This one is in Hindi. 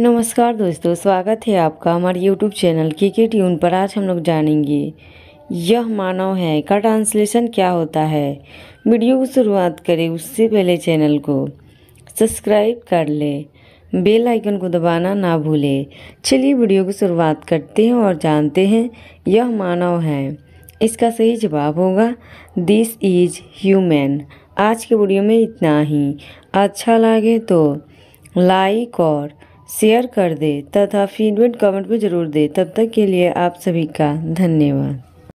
नमस्कार दोस्तों स्वागत है आपका हमारे यूट्यूब चैनल के के ट्यून पर आज हम लोग जानेंगे यह मानव है का ट्रांसलेशन क्या होता है वीडियो की शुरुआत करें उससे पहले चैनल को सब्सक्राइब कर ले बेल आइकन को दबाना ना भूले चलिए वीडियो की शुरुआत करते हैं और जानते हैं यह मानव है इसका सही जवाब होगा दिस इज ह्यूमैन आज के वीडियो में इतना ही अच्छा लगे तो लाइक और शेयर कर दें तथा फीडबैक कमेंट में ज़रूर दें तब तक के लिए आप सभी का धन्यवाद